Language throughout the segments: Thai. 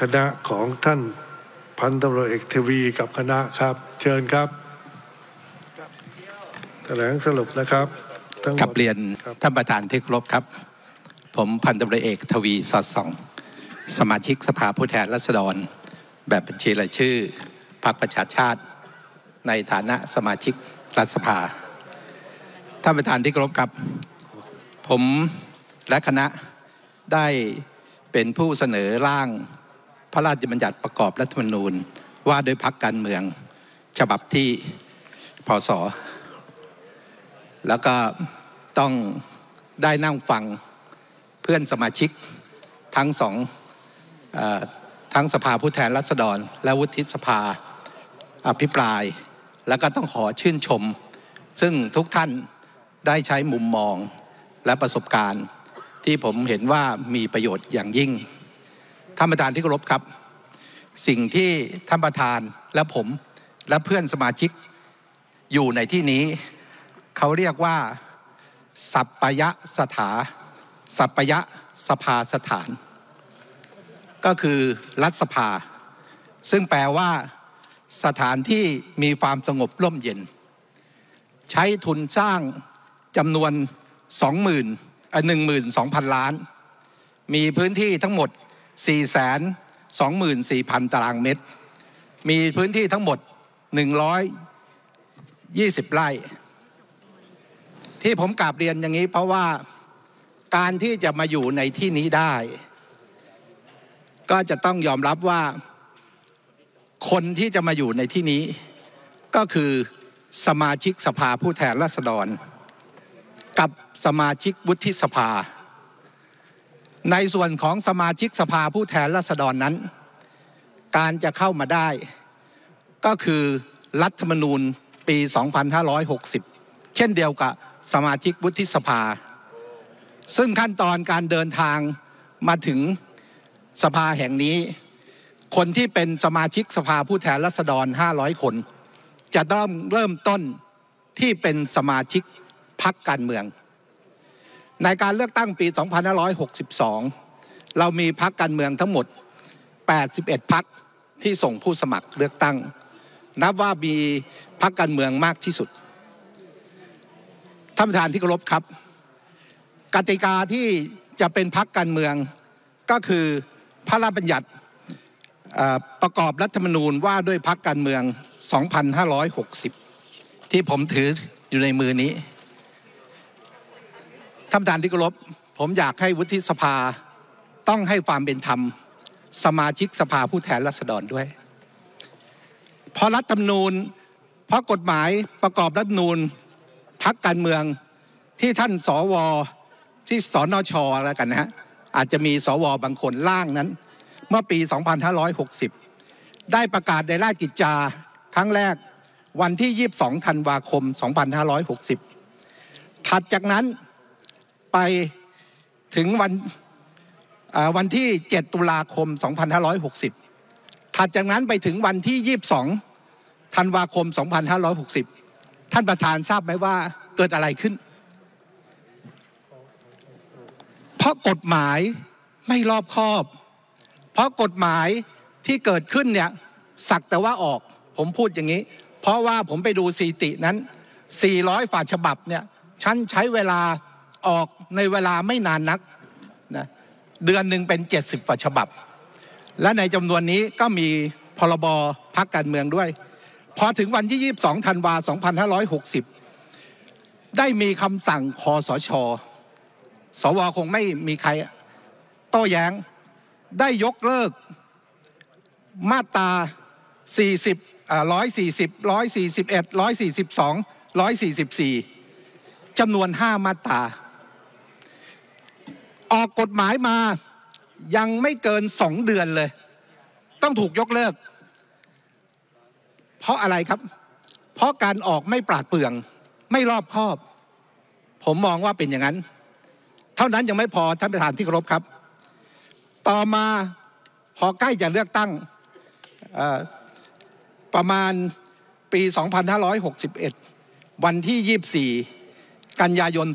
คณะของท่านพันตำรวจเอกทวีกับคณะครับ เชิญครับแถลงสรุปนะครับกับเรียนท่านประธานที่ครบครับ ผมพันตำรวจเอกทวีสอดส่อง สมาชิกสภาผู้แทนราษฎร แบบบัญชีรายชื่อพรรคประชาชาติในฐานะสมาชิกรัฐสภาท่านประธานที่ครบครับ ผมและคณะได้เป็นผู้เสนอร่างพระราชบัญญัติประกอบรัฐธรรมนูญว่าโดยพักการเมืองฉบับที่พศแล้วก็ต้องได้นั่งฟังเพื่อนสมาชิกทั้งสองอทั้งสภาผู้แทนรัษฎร และวุฒิสภาอภิปรายแล้วก็ต้องขอชื่นชม ซึ่งทุกท่านได้ใช้มุมมองและประสบการณ์ที่ผมเห็นว่ามีประโยชน์อย่างยิ่งท่านประธานที่เคารพครับ สิ่งที่ท่านประธานและผม และเพื่อนสมาชิก อยู่ในที่นี้ เขาเรียกว่า สัปยะสถาสัปยะสภาสถาน ก็คือรัฐสภา ซึ่งแปลว่า สถานที่มีความสงบร่มเย็น ใช้ทุนสร้างจำนวน20,000หมื่นหนึ่งหมื่นสองพันล้าน มีพื้นที่ทั้งหมด4แสน24,000ตารางเมตร มีพื้นที่ทั้งหมด 120ไร่ ที่ผมกราบเรียนอย่างนี้เพราะว่าการที่จะมาอยู่ในที่นี้ได้ ก็จะต้องยอมรับว่าคนที่จะมาอยู่ในที่นี้ ก็คือสมาชิกสภาผู้แทนราษฎร กับสมาชิกวุฒิสภาในส่วนของสมาชิกสภาผู้แทนรัษฎรนั้น การจะเข้ามาได้ ก็คือรัฐธรรมนูญปี 2560 เช่นเดียวกับสมาชิกวุฒิสภา ซึ่งขั้นตอนการเดินทางมาถึงสภาแห่งนี้ คนที่เป็นสมาชิกสภาผู้แทนรัษฎร 500 คน จะต้องเริ่มต้นที่เป็นสมาชิกพักการเมืองในการเลือกตั้งปี 2562 เรามีพักการเมืองทั้งหมด 81 พักที่ส่งผู้สมัครเลือกตั้ง นับว่ามีพักการเมืองมากที่สุด ท่านประธานที่เคารพครับ กติกาที่จะเป็นพักการเมืองก็คือพระราชบัญญัติประกอบรัฐธรรมนูญว่าด้วยพักการเมือง 2560 ที่ผมถืออยู่ในมือนี้ท่านประธานที่กรบผมอยากให้วุฒิสภาต้องให้ความเป็นธรรม สมาชิกสภาผู้แทนราษฎรด้วยเพราะรัฐธรรมนูญ เพราะกฎหมายประกอบรัฐธรรมนูญพักการเมืองที่ท่านสวที่สนชแล้วกันนะฮะอาจจะมีสวบางคนล่างนั้น เมื่อปี 2560 ได้ประกาศในราชกิจจาครั้งแรกวันที่22ธันวาคม2560ถัดจากนั้นไปถึงวันวันที่ 7 ตุลาคม 2560 ถัดจากนั้นไปถึงวันที่ 22 ธันวาคม 2560 ท่านประธานทราบไหมว่าเกิดอะไรขึ้น เพราะกฎหมายไม่รอบคอบ เพราะกฎหมายที่เกิดขึ้นเนี่ย สักแต่ว่าออกผมพูดอย่างนี้ เพราะว่าผมไปดูสีตินั้น 400 ฝ่าฉบับเนี่ยฉันใช้เวลาออกในเวลาไม่นานนักนะเดือนหนึ่งเป็น 70กว่าฉบับ และในจำนวนนี้ก็มีพรบพักการเมืองด้วย พอถึงวันที่22ธันวา2560 ได้มีคำสั่งคอสช สวคงไม่มีใครโต้แย้งได้ยกเลิกมาตรา40อ่ร140 141 142 144จำนวน 5 มาตราออกกฎหมายมายังไม่เกินสองเดือนเลย ต้องถูกยกเลิก เพราะอะไรครับ เพราะการออกไม่ปราดเปรื่องไม่รอบคอบ ผมมองว่าเป็นอย่างนั้น เท่านั้นยังไม่พอท่านประธานที่เคารพครับ ต่อมาพอใกล้จะเลือกตั้งประมาณปี 2561 วันที่ 24 กันยายน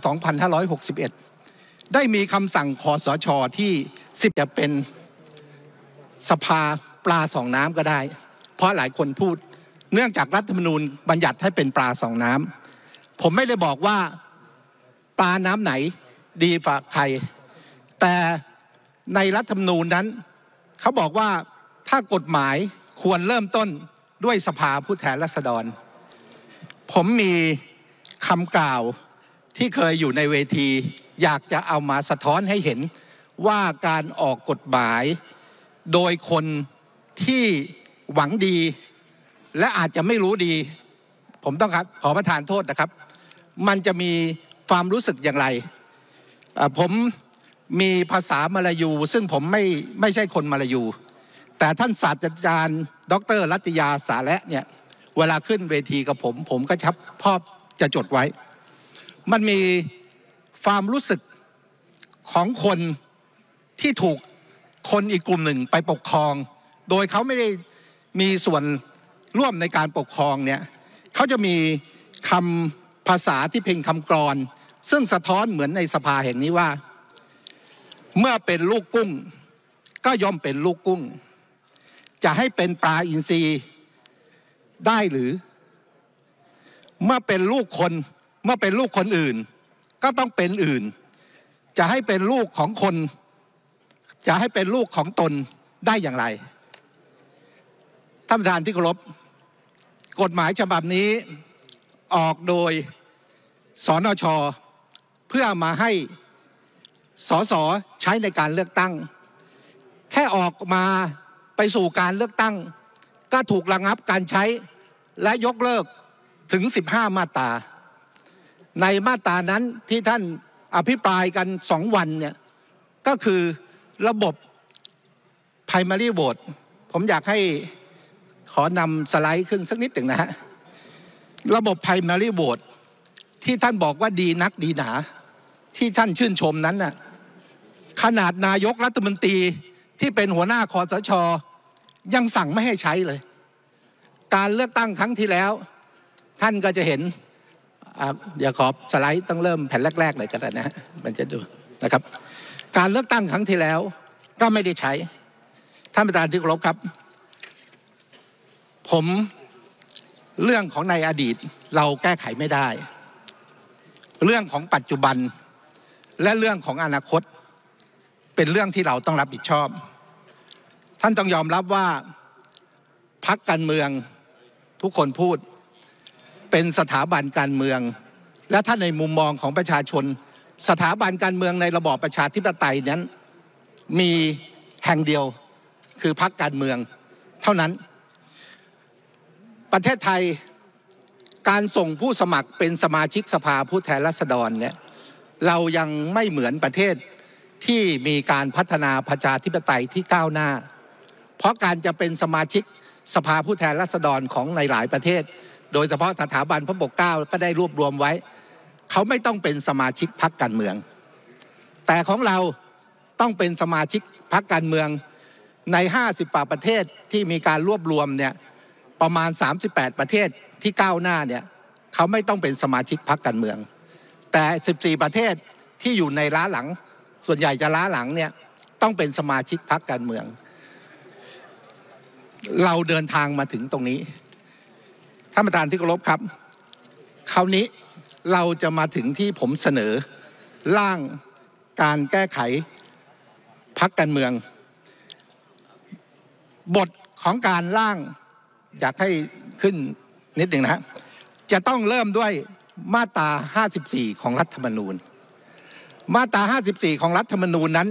2561ได้มีคำสั่งคอสชที่สิบจะเป็นสภาปลาสองน้ำก็ได้ เพราะหลายคนพูดเนื่องจากรัฐธรรมนูญบัญญัติให้เป็นปลาสองน้ำผมไม่ได้บอกว่าปลาน้ำไหนดีฝากใครแต่ในรัฐธรรมนูญนั้น เขาบอกว่าถ้ากฎหมายควรเริ่มต้นด้วยสภาผู้แทนราษฎร ผมมีคำกล่าวที่เคยอยู่ในเวทีอยากจะเอามาสะท้อนให้เห็นว่าการออกกฎหมาย โดยคนที่หวังดี และอาจจะไม่รู้ดี ผมต้องครับขอประทานโทษนะครับ มันจะมีความรู้สึกอย่างไร ผมมีภาษามาลายู ซึ่งผมไม่ไม่ใช่คนมาลายู แต่ท่านศาสตราจารย์ ดรรัตยาสาระเนี่ย เวลาขึ้นเวทีกับผมผมก็ชับพอบจะจดไว้ มันมีความรู้สึกของคนที่ถูกคนอีกกลุ่มหนึ่งไปปกครอง โดยเขาไม่ได้มีส่วนร่วมในการปกครองเนี่ยเขาจะมีคำภาษาที่เพ่งคำกรอนซึ่งสะท้อนเหมือนในสภาแห่งนี้ว่า เมื่อเป็นลูกกุ้ง ก็ย่อมเป็นลูกกุ้ง จะให้เป็นปลาอินทรีได้หรือ เมื่อเป็นลูกคนเมื่อเป็นลูกคนอื่นก็ต้องเป็นอื่น จะให้เป็นลูกของคน จะให้เป็นลูกของตนได้อย่างไรท่านประธานที่เคารพกฎหมายฉบับนี้ออกโดยสนช เพื่อมาให้สสใช้ในการเลือกตั้ง แค่ออกมาไปสู่การเลือกตั้ง ก็ถูกระงับการใช้และยกเลิกถึง 15 มาตราในมาตรานั้นที่ท่านอภิปรายกันสองวันเนี่ยก็คือระบบ primary vote ผมอยากให้ขอนำสไลด์ขึ้นสักนิดหนึ่งนะฮะระบบ primary vote ที่ท่านบอกว่าดีนักดีหนา ที่ท่านชื่นชมนั้นน่ะขนาดนายกรัฐมนตรีที่เป็นหัวหน้าคอสช ยังสั่งไม่ให้ใช้เลย การเลือกตั้งครั้งที่แล้ว ท่านก็จะเห็นอย่าขอสไลด์ต้องเริ่มแผ่นแรกๆหน่อยก็ได้นะ มันจะดูนะครับ การเลือกตั้งครั้งที่แล้ว ก็ไม่ได้ใช้ ท่านประธานที่เคารพครับ ผมเรื่องของในอดีตเราแก้ไขไม่ได้ เรื่องของปัจจุบัน และเรื่องของอนาคต เป็นเรื่องที่เราต้องรับผิดชอบ ท่านต้องยอมรับว่าพักการเมืองทุกคนพูดเป็นสถาบันการเมือง และถ้าในมุมมองของประชาชน สถาบันการเมืองในระบอบประชาธิปไตยนั้น มีแห่งเดียวคือพรรคการเมือง เท่านั้นประเทศไทยการส่งผู้สมัครเป็นสมาชิกสภาผู้แทนราษฎรเนี่ยเรายังไม่เหมือนประเทศที่มีการพัฒนาประชาธิปไตยที่ก้าวหน้า เพราะการจะเป็นสมาชิกสภาผู้แทนราษฎรของในหลายประเทศโดยเฉพาะสถาบันพระปกเก้าก็ได้รวบรวมไว้ เขาไม่ต้องเป็นสมาชิกพักการเมือง แต่ของเราต้องเป็นสมาชิกพักการเมืองใน 50ฝ่าประเทศที่มีการรวบรวมเนี่ยประมาณ 38 ประเทศที่ก้าวหน้าเนี่ยเขาไม่ต้องเป็นสมาชิกพักการเมือง แต่ 14 ประเทศที่อยู่ในล้าหลังส่วนใหญ่จะล้าหลังเนี่ยต้องเป็นสมาชิกพักการเมือง เราเดินทางมาถึงตรงนี้ท่านประธานที่เคารพครับคราวนี้เราจะมาถึงที่ผมเสนอร่างการแก้ไขพักการเมือง บทของการร่างอยากให้ขึ้นนิดหนึ่งนะะจะต้องเริ่มด้วยมาตรา 54 ของรัฐธรรมนูญ มาตรา 54 ของรัฐธรรมนูญนั้น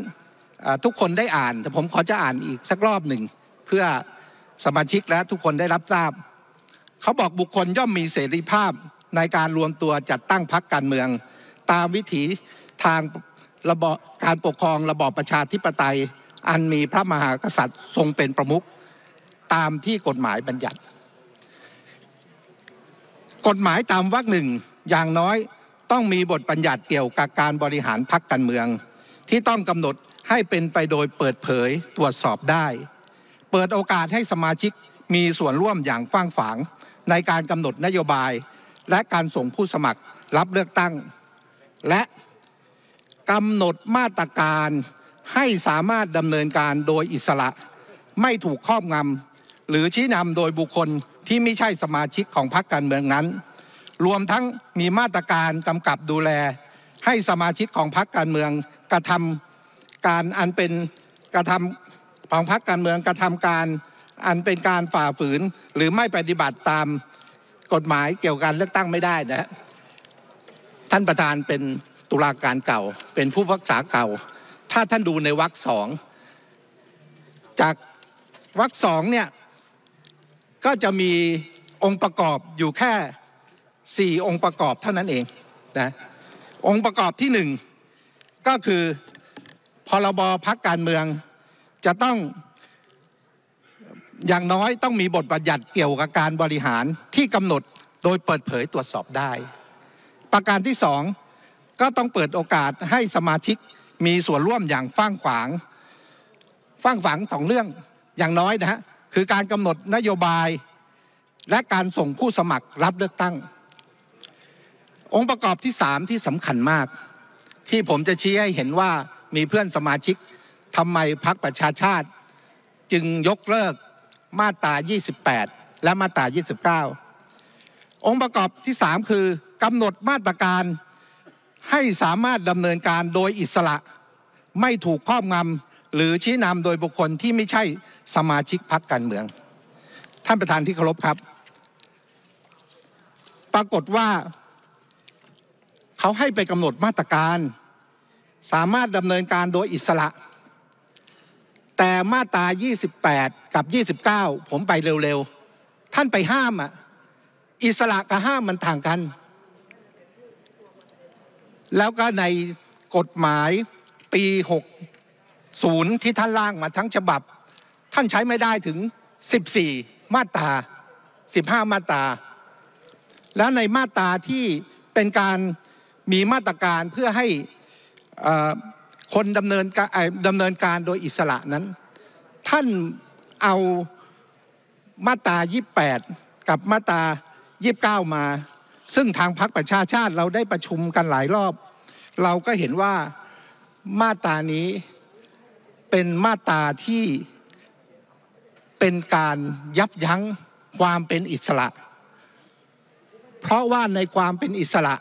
ทุกคนได้อ่านแต่ผมขอจะอ่านอีกสักรอบหนึ่ง เพื่อสมาชิกและ ทุกคนได้รับทราบเขาบอกบุคคลย่อมมีเสรีภาพในการรวมตัวจัดตั้งพรรคการเมือง ตามวิถีทางระบบการปกครองระบอบประชาธิปไตย อันมีพระมหากษัตริย์ทรงเป็นประมุขตามที่กฎหมายบัญญัติ กฎหมายตามวรรคหนึ่งอย่างน้อยต้องมีบทบัญญัติเกี่ยวกับการบริหารพรรคการเมือง ที่ต้องกำหนดให้เป็นไปโดยเปิดเผยตรวจสอบได้ เปิดโอกาสให้สมาชิกมีส่วนร่วมอย่างกว้างขวางางในการกำหนดนโยบายและการส่งผู้สมัครรับเลือกตั้ง และกำหนดมาตรการให้สามารถดำเนินการโดยอิสระ ไม่ถูกครอบงำหรือชี้นำโดยบุคคลที่ไม่ใช่สมาชิกของพรรคการเมืองนั้น รวมทั้งมีมาตรการกำกับดูแลให้สมาชิกของพรรคการเมือง กระทำการอันเป็นกระทำของพรรคการเมืองกระทำการอันเป็นการฝ่าฝืนหรือไม่ปฏิบัติตามกฎหมายเกี่ยวกับการเลือกตั้งไม่ได้นะฮะท่านประธานเป็นตุลาการเก่าเป็นผู้พักษาเก่า ถ้าท่านดูในวรรคสองจากวรรคสองเนี่ยก็จะมีองค์ประกอบอยู่แค่4องค์ประกอบเท่านั้นเองนะองค์ประกอบที่1ก็คือพรบพักการเมืองจะต้องอย่างน้อยต้องมีบทบัญญัติเกี่ยวกับการบริหารที่กำหนดโดยเปิดเผยตรวจสอบได้ ประการที่สองก็ต้องเปิดโอกาสให้สมาชิกมีส่วนร่วมอย่างฟัางขวางฟัางฝังสองเรื่องอย่างน้อยนะฮะคือการกำหนดนโยบาย และการส่งผู้สมัครรับเลือกตั้ง องค์ประกอบที่สามที่สำคัญมาก ที่ผมจะชี้ให้เห็นว่ามีเพื่อนสมาชิกทำไมพรรคประชาชาติ จึงยกเลิกมาตรา28 และมาตรา29 องค์ประกอบที่ 3 คือกำหนดมาตรการให้สามารถดำเนินการโดยอิสระ ไม่ถูกครอบงำหรือชี้นำโดยบุคคลที่ไม่ใช่สมาชิกพรรคการเมือง ท่านประธานที่เคารพครับ ปรากฏว่าเขาให้ไปกำหนดมาตรการ สามารถดำเนินการโดยอิสระแต่มาตรา 28 กับ 29 ผมไปเร็วๆ ท่านไปห้ามอ่ะ อิสระกับห้ามมันต่างกัน แล้วก็ในกฎหมายปี 60 ที่ท่านร่างมาทั้งฉบับ ท่านใช้ไม่ได้ถึง 14 มาตรา 15 มาตรา แล้วในมาตราที่เป็นการมีมาตรการเพื่อให้คนดำเนินการดำเนินการโดยอิสระนั้น ท่านเอามาตรา 28 กับมาตรา 29 มา ซึ่งทางพรรคประชาชาติเราได้ประชุมกันหลายรอบ เราก็เห็นว่ามาตรานี้เป็นมาตราที่เป็นการยับยั้งความเป็นอิสระ เพราะว่าในความเป็นอิสระ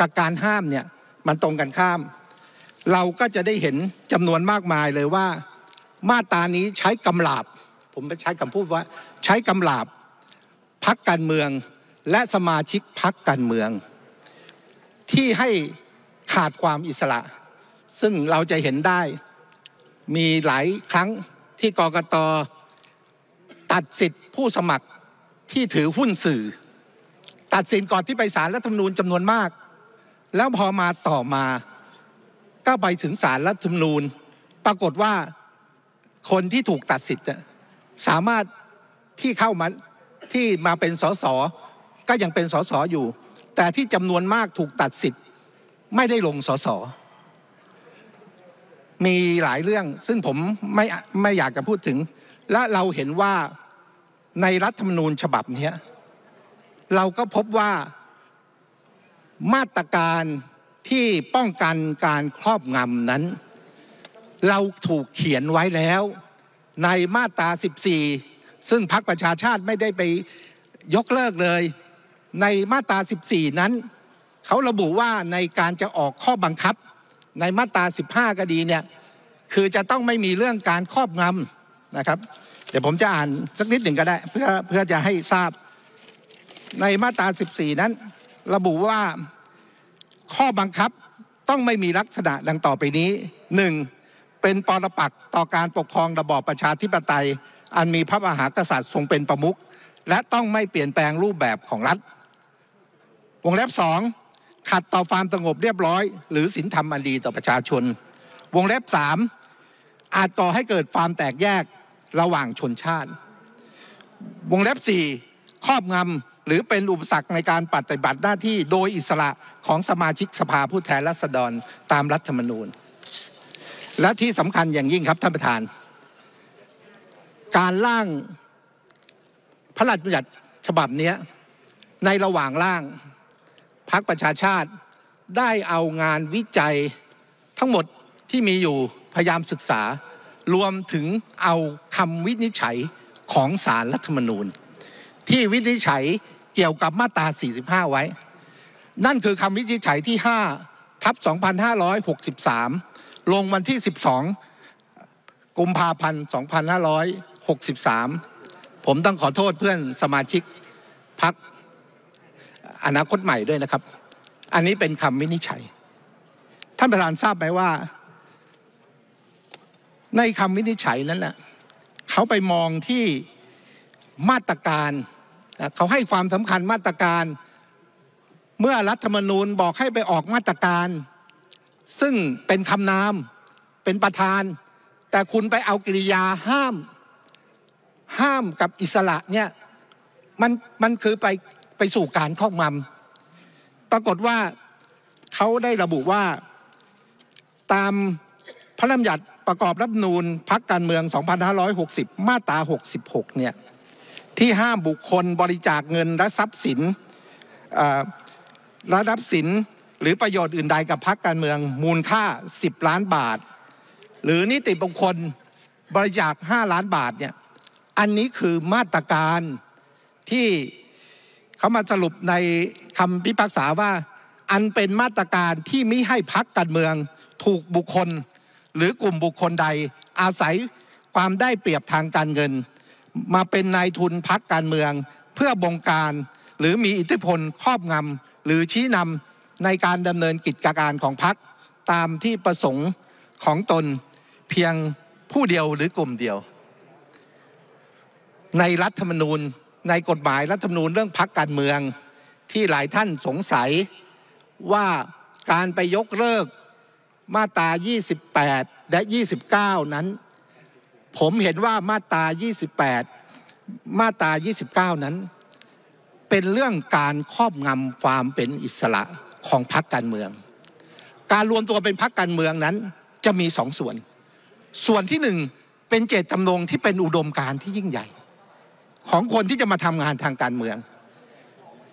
กับการห้ามเนี่ย มันตรงกันข้ามเราก็จะได้เห็นจำนวนมากมายเลยว่า มาตานี้ใช้กำลาบ ผมไปใช้คำพูดว่าใช้กำลาบพักการเมืองและสมาชิกพักการเมือง ที่ให้ขาดความอิสระ ซึ่งเราจะเห็นได้ มีหลายครั้งที่กรกตตัดสิทธิผู้สมัครที่ถือหุ้นสื่อ ตัดสินก่อนที่ไปศาลรัฐธรรมนูญจำนวนมาก แล้วพอมาต่อมาก็ไปถึงสารรัฐมนูล ปรากฏว่าคนที่ถูกตัดสิทธิ์ สามารถที่เข้ามาที่มาเป็นสส ก็ยังเป็นสสอยู่ แต่ที่จำนวนมากถูกตัดสิทธิ์ ไม่ได้ลงสส มีหลายเรื่องซึ่งผมไม่ไม่อยากจะพูดถึง และเราเห็นว่าในรัฐธรรมนูญฉบับนี้เราก็พบว่ามาตรการที่ป้องกันการครอบงำนั้นเราถูกเขียนไว้แล้ว ในมาตรา14 ซึ่งพรรคประชาชาติไม่ได้ไปยกเลิกเลย ในมาตรา14 นั้นเขาระบุว่าในการจะออกข้อบังคับในมาตรา15ก็ดีเนี่ย คือจะต้องไม่มีเรื่องการครอบงำนะครับ เดี๋ยวผมจะอ่านสักนิดหนึ่งก็ได้เพื่อเพื่อจะให้ทราบในมาตรา14 นั้นระบุว่าข้อบังคับต้องไม่มีลักษณะดังต่อไปนี้ 1. เป็นปรปักต่อการปกครองระบอบประชาธิปไตยอันมีพระมหากษัตริย์ทรงเป็นประมุข และต้องไม่เปลี่ยนแปลงรูปแบบของรัฐ วงเล็บสองขัดต่อความสงบเรียบร้อย หรือศีลธรรมอันดีต่อประชาชน วงเล็บสามอาจก่อให้เกิดความแตกแยกระหว่างชนชาติ วงเล็บสี่ครอบงำหรือเป็นอุปสรรคในการปฏิบัติหน้าที่โดยอิสระของสมาชิกสภาผู้แทนราษฎรตามรัฐธรรมนูญ และที่สำคัญอย่างยิ่งครับ ท่านประธาน การร่างพระราชบัญญัติฉบับนี้ในระหว่างร่างพักประชาชาติได้เอางานวิจัยทั้งหมดที่มีอยู่พยายามศึกษา รวมถึงเอาคำวินิจฉัยของสารรัฐธรรมนูญ ที่วินิจฉัยเกี่ยวกับมาตรา 45 ไว้ นั่นคือคำวินิจฉัยที่ 5 ทับ 2563 ลงวันที่ 12 กุมภาพันธ์ 2563 ผมต้องขอโทษเพื่อนสมาชิกพักอนาคตใหม่ด้วยนะครับ อันนี้เป็นคำวินิจฉัย ท่านประธานทราบไหมว่าในคำวินิจฉัยนั้นแหละเขาไปมองที่มาตรการเขาให้ความสำคัญมาตรการ เมื่อรัฐธรรมนูญบอกให้ไปออกมาตรการ ซึ่งเป็นคำนามเป็นประธาน แต่คุณไปเอากิริยาห้าม ห้ามกับอิสระเนี่ย มันมันคือไปไปสู่การครอบงำปรากฏว่าเขาได้ระบุว่า ตามพระราชบัญญัติประกอบรัฐนูลพักการเมือง 2560 มาตรา 66 เนี่ยที่ห้ามบุคคลบริจาคเงินและทรัพย์สินและทรัพย์สินหรือประโยชน์อื่นใดกับพรรคการเมือง มูลค่า 10 ล้านบาท หรือนิติบุคคลบริจาค 5 ล้านบาทเนี่ยอันนี้คือมาตรการที่เขามาสรุปในคำพิพากษาว่า อันเป็นมาตรการที่ไม่ให้พักการเมืองถูกบุคคล หรือกลุ่มบุคคลใดอาศัยความได้เปรียบทางการเงินมาเป็นนายทุนพักการเมืองเพื่อบงการหรือมีอิทธิพลครอบงำหรือชี้นำในการดำเนินกิจการของพักตามที่ประสงค์ของตนเพียงผู้เดียวหรือกลุ่มเดียว ในรัฐธรรมนูญในกฎหมายรัฐธรรมนูญเรื่องพักการเมืองที่หลายท่านสงสัย ว่าการไปยกเลิกมาตรา28 และ 29 นั้นผมเห็นว่ามาตรา 28 มาตรา 29 นั้น เป็นเรื่องการครอบงำความเป็นอิสระของพรรคการเมือง การรวมตัวเป็นพรรคการเมืองนั้นจะมีสองส่วน ส่วนที่หนึ่งเป็นเจตจำนงที่เป็นอุดมการที่ยิ่งใหญ่ ของคนที่จะมาทำงานทางการเมือง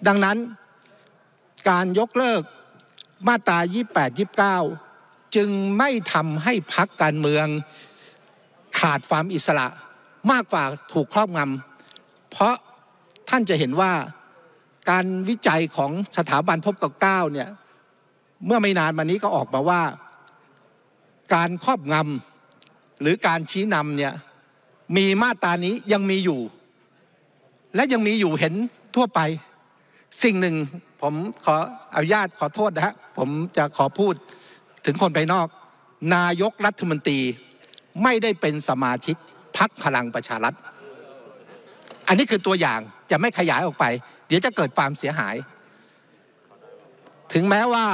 ดังนั้นการยกเลิกมาตรา 28 29 จึงไม่ทำให้พรรคการเมืองขาดความอิสระมากกว่าถูกครอบงำ เพราะท่านจะเห็นว่าการวิจัยของสถาบันพบกับเก้าเนี่ย เมื่อไม่นานมานี้ก็ออกมาว่า การครอบงำหรือการชี้นำเนี่ย มีมาตรานี้ยังมีอยู่ และยังมีอยู่เห็นทั่วไปสิ่งหนึ่งผมขออนุญาตขอโทษนะฮะ ผมจะขอพูดถึงคนภายนอก นายกรัฐมนตรีไม่ได้เป็นสมาชิกพักพลังประชารัฐ อันนี้คือตัวอย่างจะไม่ขยายออกไป เดี๋ยวจะเกิดความเสียหาย ถึงแม้ว่า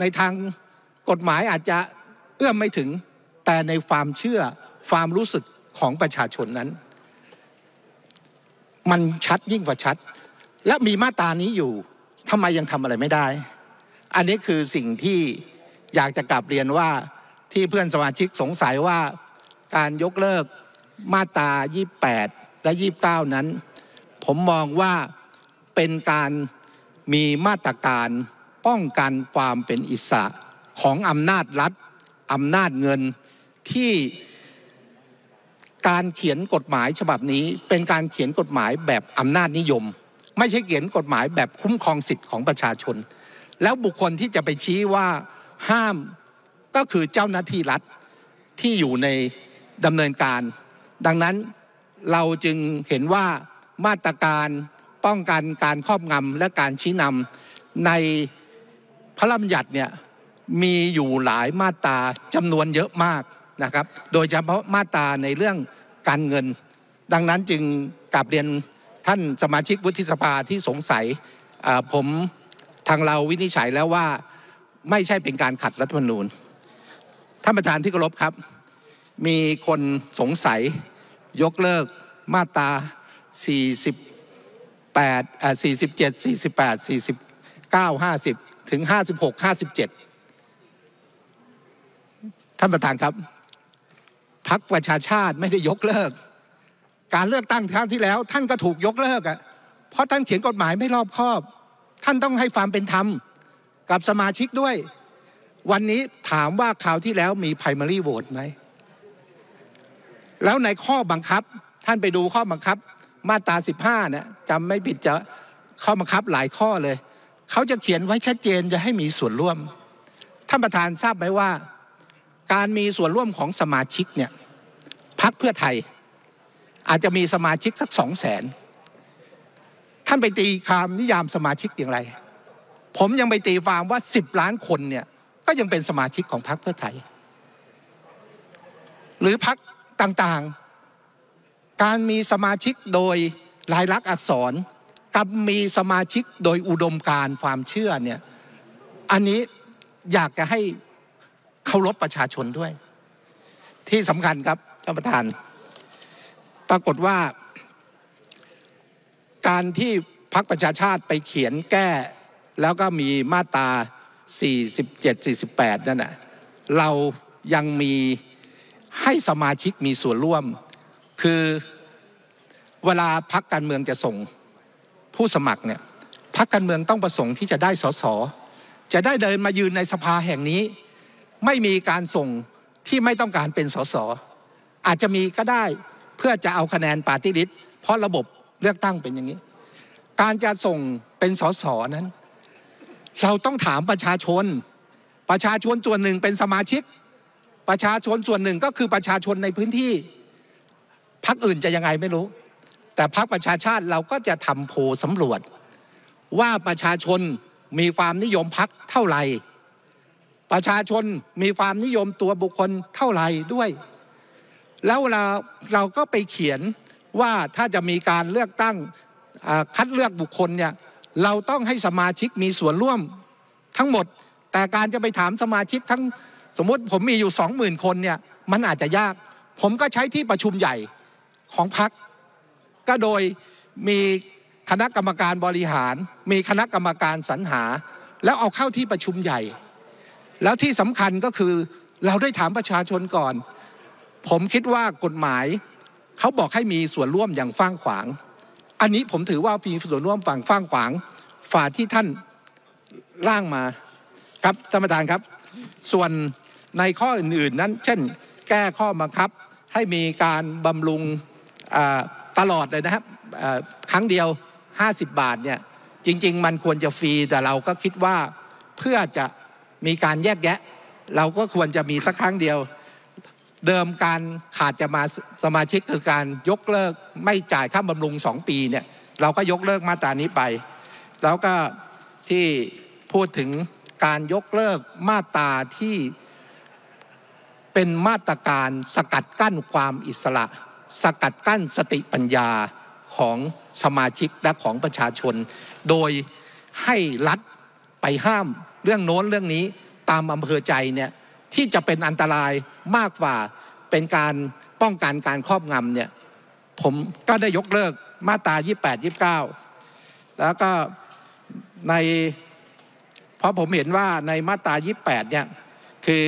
ในทางกฎหมายอาจจะเอื้อมไม่ถึงแต่ในความเชื่อความรู้สึกของประชาชนนั้น มันชัดยิ่งกว่าชัด และมีมาตรานี้อยู่ทำไมยังทำอะไรไม่ได้ อันนี้คือสิ่งที่อยากจะกลับเรียนว่าที่เพื่อนสมาชิกสงสัยว่าการยกเลิกมาตรา 28 และ 29 นั้น ผมมองว่าเป็นการมีมาตรการป้องกันความเป็นอิสระของอำนาจรัฐ อำนาจเงินที่การเขียนกฎหมายฉบับนี้ เป็นการเขียนกฎหมายแบบอำนาจนิยม ไม่ใช่เขียนกฎหมายแบบคุ้มครองสิทธิ์ของประชาชน แล้วบุคคลที่จะไปชี้ว่าห้ามก็คือเจ้าหน้าที่รัฐที่อยู่ในดำเนินการ ดังนั้นเราจึงเห็นว่ามาตรการป้องกันการครอบงำและการชี้นำในพระราชบัญญัติเนี่ย มีอยู่หลายมาตราจำนวนเยอะมากนะครับ โดยเฉพาะมาตราในเรื่องการเงิน ดังนั้นจึงกลับเรียนท่านสมาชิกวุฒิสภาที่สงสัยผมทางเราวินิจฉัยแล้วว่าไม่ใช่เป็นการขัดรัฐธรรมนูญ ท่านประธานที่เคารพครับมีคนสงสัย ยกเลิก มาตรา48 47 48 49 50 ถึง 56 57 ท่านประธานครับพักประชาชาติไม่ได้ยกเลิก การเลือกตั้งครั้งที่แล้วท่านก็ถูกยกเลิกอะ่ะเพราะท่านเขียนกฎหมายไม่รอบคอบ ท่านต้องให้ความเป็นธรรมกับสมาชิกด้วย วันนี้ถามว่าคราวที่แล้วมีไพรมารีโหวตไหมแล้วในข้อบังคับท่านไปดูข้อบังคับ มาตรา15นะจำไม่ผิดจะข้อบังคับหลายข้อเลย เขาจะเขียนไว้ชัดเจนจะให้มีส่วนร่วมท่านประธานทราบไหมว่า การมีส่วนร่วมของสมาชิกเนี่ยพักเพื่อไทย อาจจะมีสมาชิกสักสองแสนท่านไปตีความ นิยามสมาชิกอย่างไร ผมยังไปตีความว่าสิบล้านคนเนี่ยก็ยังเป็นสมาชิกของพรรคเพื่อไทย หรือพรรคต่างๆ การมีสมาชิกโดยลายลักษณ์อักษร กับมีสมาชิกโดยอุดมการความเชื่อเนี่ย อันนี้อยากจะให้เคารพประชาชนด้วย ที่สำคัญครับท่านประธาน ปรากฏว่า การที่พักประชาชาติไปเขียนแก้ แล้วก็มีมาตรา 47-48 นั่นนละเรายังมีให้สมาชิกมีส่วนร่วม คือเวลาพักการเมืองจะส่ง ผู้สมัครเนี่ยพักการเมืองต้องประสงค์ที่จะได้สสจะได้เดินมายืนในสภาแห่งนี้ ไม่มีการส่งที่ไม่ต้องการเป็นสสอาจจะมีก็ได้เพื่อจะเอาคะแนนปาร์ตี้ลิสต์เพราะระบบเลือกตั้งเป็นอย่างนี้ การจะส่งเป็นสสนั้นเราต้องถามประชาชน ประชาชนส่วนหนึ่งเป็นสมาชิกประชาชนส่วนหนึ่งก็คือประชาชนในพื้นที่พักอื่นจะยังไงไม่รู้ แต่พักประชาชาติเราก็จะทำโพสำรวจว่าประชาชนมีความนิยมพักเท่าไหร่ประชาชนมีความนิยมตัวบุคคลเท่าไหร่ด้วย แล้วเราเราก็ไปเขียนว่าถ้าจะมีการเลือกตั้งคัดเลือกบุคคลเนี่ยเราต้องให้สมาชิกมีส่วนร่วมทั้งหมด แต่การจะไปถามสมาชิกทั้งสมมุติผมมีอยู่สองหมื่นคนเนี่ยมันอาจจะยาก ผมก็ใช้ที่ประชุมใหญ่ของพัก ก็โดยมีคณะกรรมการบริหาร มีคณะกรรมการสรรหา แล้วเอาเข้าที่ประชุมใหญ่ แล้วที่สำคัญก็คือเราได้ถามประชาชนก่อน ผมคิดว่ากฎหมายเขาบอกให้มีส่วนร่วมอย่างฟ้างขวาง อันนี้ผมถือว่ามีส่วนร่วมฝั่งฟ้างขวาง ฝ่าที่ท่านร่างมาครับท่านประธานครับ ส่วนในข้ออื่นๆ นั้น เช่น แก้ข้อบังคับ ให้มีการบำรุงตลอดเลยนะครับครั้งเดียว 50 บาทเนี่ย จริงๆมันควรจะฟรี แต่เราก็คิดว่าเพื่อจะมีการแยกแยะ เราก็ควรจะมีสักครั้งเดียว เดิมการขาดจะมาสมาชิกคือการยกเลิกไม่จ่ายค่าบำรุงสองปีเนี่ย เราก็ยกเลิกมาตรานี้ไป แล้วก็ที่พูดถึงการยกเลิกมาตราที่เป็นมาตรการสกัดกั้นความอิสระ สกัดกั้นสติปัญญาของสมาชิกและของประชาชน โดยให้รัฐ ไปห้ามเรื่องโน้นเรื่องนี้ตามอำเภอใจเนี่ยที่จะเป็นอันตรายมากกว่าเป็นการป้องกันการครอบงำเนี่ยผมก็ได้ยกเลิกมาตรา 28 29 แล้วก็ ใน เพราะผมเห็นว่าในมาตรา 28 เนี่ยคือ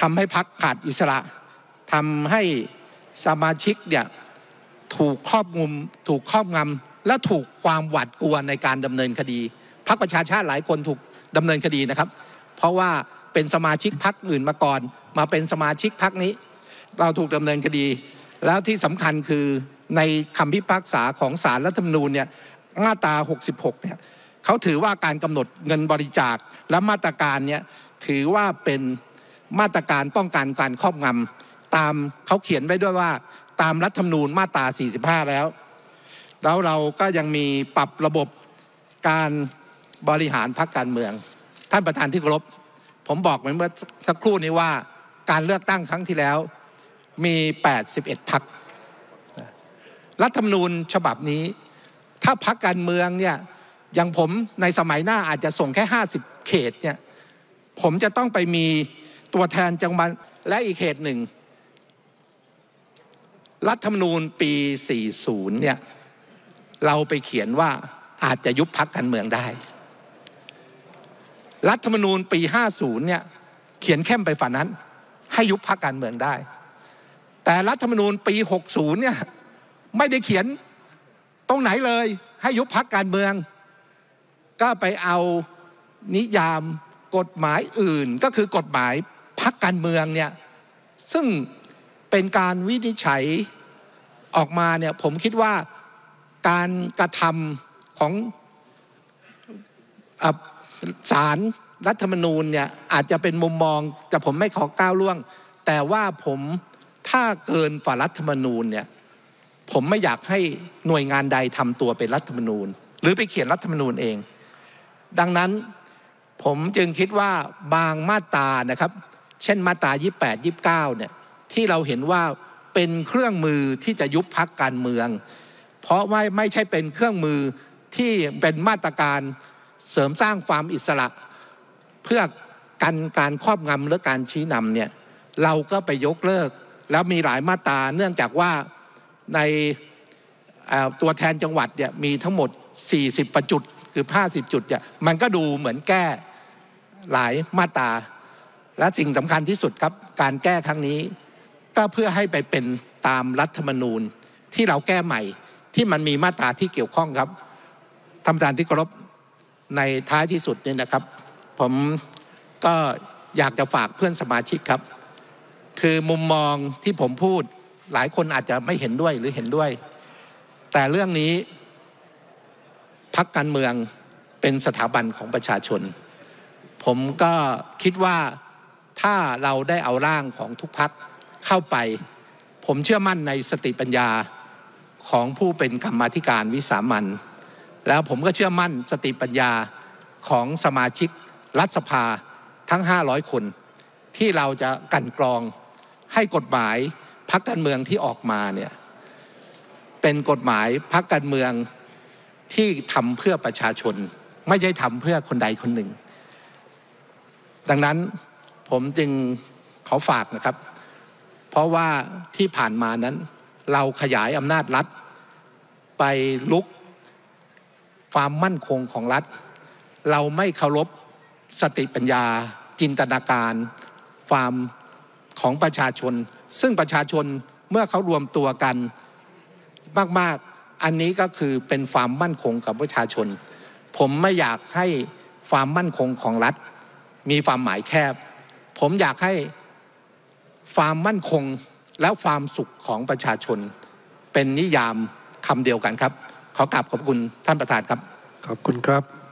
ทำให้พักขาดอิสระทำให้สมาชิกเนี่ยถูกครอบงุม ถูกครอบงำและถูกความหวาดกลัวในการดำเนินคดีพักประชาชาติหลายคนถูกดำเนินคดีนะครับ เพราะว่าเป็นสมาชิกพักอื่นมาก่อน มาเป็นสมาชิกพักนี้ เราถูกดำเนินคดี แล้วที่สำคัญคือในคำพิพากษาของศาลรัฐธรรมนูญเนี่ยมาตรา66เนี่ยเขาถือว่าการกำหนดเงินบริจาคและมาตรการเนี่ยถือว่าเป็นมาตรการป้องกันการครอบงำตามเขาเขียนไว้ด้วยว่าตามรัฐธรรมนูญมาตรา45แล้วแล้วเราก็ยังมีปรับระบบการบริหารพรรคการเมือง ท่านประธานที่เคารพผมบอกไปเมื่อสักครู่นี้ว่าการเลือกตั้งครั้งที่แล้ว มี81พักรัฐธรรมนูญฉบับนี้ ถ้าพักการเมืองเนี่ยอย่างผมในสมัยหน้าอาจจะส่งแค่50 เขตเนี่ยผมจะต้องไปมีตัวแทนจังหวัดและอีกเหตุหนึ่ง รัฐธรรมนูญปี 40 เนี่ยเราไปเขียนว่าอาจจะยุบพักการเมืองได้รัฐธรรมนูญปี 50 เนี่ยเขียนเข้มไปฝ่นนั้น ให้ยุบพักการเมืองได้ แต่รัฐธรรมนูญปี 60 เนี่ยไม่ได้เขียนตรงไหนเลยให้ยุบพักการเมืองก็ไปเอานิยามกฎหมายอื่นก็คือกฎหมายพักการเมืองเนี่ยซึ่งเป็นการวินิจฉัยออกมาเนี่ย ผมคิดว่าการกระทำของสารรัฐธรรมนูญเนี่ยอาจจะเป็นมุมมองแต่ผมไม่ขอก้าวล่วง แต่ว่าผมถ้าเกินฝ่ารัฐธรรมนูญเนี่ยผมไม่อยากให้หน่วยงานใดทำตัวเป็นรัฐธรรมนูญ หรือไปเขียนรัฐธรรมนูญเอง ดังนั้นผมจึงคิดว่าบางมาตรานะครับเช่น มาตรา 28 29 เนี่ยที่เราเห็นว่าเป็นเครื่องมือที่จะยุบพักการเมือง เพราะว่าไม่ใช่เป็นเครื่องมือที่เป็นมาตรการเสริมสร้างความอิสระ เพื่อกันการครอบงำหรือการชี้นำเนี่ย เราก็ไปยกเลิกแล้วมีหลายมาตราเนื่องจากว่าในตัวแทนจังหวัดเนี่ยมีทั้งหมด 40 ประจุดคือ 50 จุดเนี่ยมันก็ดูเหมือนแก้หลายมาตราและสิ่งสำคัญที่สุดครับ การแก้ครั้งนี้ก็เพื่อให้ไปเป็นตามรัฐธรรมนูญที่เราแก้ใหม่ ที่มันมีมาตราที่เกี่ยวข้องครับท่านประธานที่เคารพในท้ายที่สุดนี่นะครับ ผมก็อยากจะฝากเพื่อนสมาชิกครับ คือมุมมองที่ผมพูดหลายคนอาจจะไม่เห็นด้วยหรือเห็นด้วย แต่เรื่องนี้พักการเมืองเป็นสถาบันของประชาชน ผมก็คิดว่าถ้าเราได้เอาร่างของทุกพักเข้าไป ผมเชื่อมั่นในสติปัญญาของผู้เป็นกรรมธิการวิสามันแล้วผมก็เชื่อมั่นสติปัญญาของสมาชิกรัฐสภาทั้ง500 คน ที่เราจะกันกรองให้กฎหมายพักการเมืองที่ออกมาเนี่ยเป็นกฎหมายพักการเมืองที่ทำเพื่อประชาชนไม่ใช่ทำเพื่อคนใดคนหนึ่ง ดังนั้นผมจึงขอฝากนะครับ เพราะว่าที่ผ่านมานั้น เราขยายอำนาจรัฐ ไปลุกความมั่นคงของรัฐ เราไม่เคารพ สติปัญญา จินตนาการความของประชาชน ซึ่งประชาชนเมื่อเขารวมตัวกัน มากๆอันนี้ก็คือเป็นความมั่นคงกับประชาชน ผมไม่อยากให้ความมั่นคงของรัฐ มีความหมายแคบผมอยากให้ความมั่นคง และความสุขของประชาชน เป็นนิยามคำเดียวกันครับ ขอกราบขอบคุณท่านประธานครับ ขอบคุณครับ